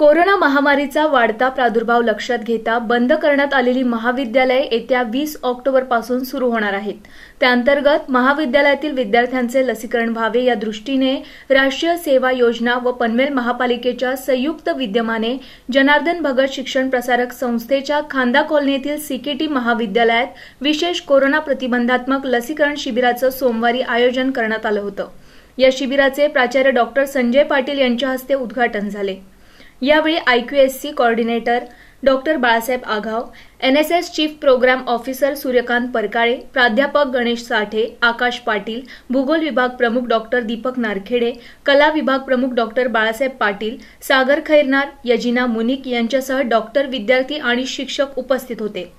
corona महामारीचा वाढता प्रादुर्भाव लक्षात घेता बंद करण्यात आलेली महाविद्यालये येत्या वीस ऑक्टोबरपासून सुरू होणार आहेत त्याअंतर्गत महाविद्यालयातील विद्यार्थ्यांचे लसीकरण व्हावे या दृष्टीने राष्ट्रीय सेवा योजना व पनवेल महापालिकेच्या संयुक्त विद्यमाने जनार्दन भगत शिक्षण प्रसारक संस्थेच्या खांदा कॉलनीतील सीकेटी महाविद्यालयात विशेष कोरोना प्रतिबंधात्मक लसीकरण शिबिराचं सोमवारी आयोजन करण्यात आलं होतं या शिबिराचे प्राचार्य डॉक्टर संजय पाटील यांच्या हस्ते उद्घाटन झाले यावेळी IQAC coordinator doctor Balasaheb Aghav NSS chief program officer Suryakant Parkale प्राध्यापक गणेश साठे आकाश पाटील भूगोल विभाग प्रमुख डॉक्टर दीपक नारखेडे कला विभाग प्रमुख डॉक्टर बाळासाहेब पाटील सागर खैरनार यजिना मुनिक यांच्यासह डॉक्टर विद्यार्थी आणि शिक्षक उपस्थित होते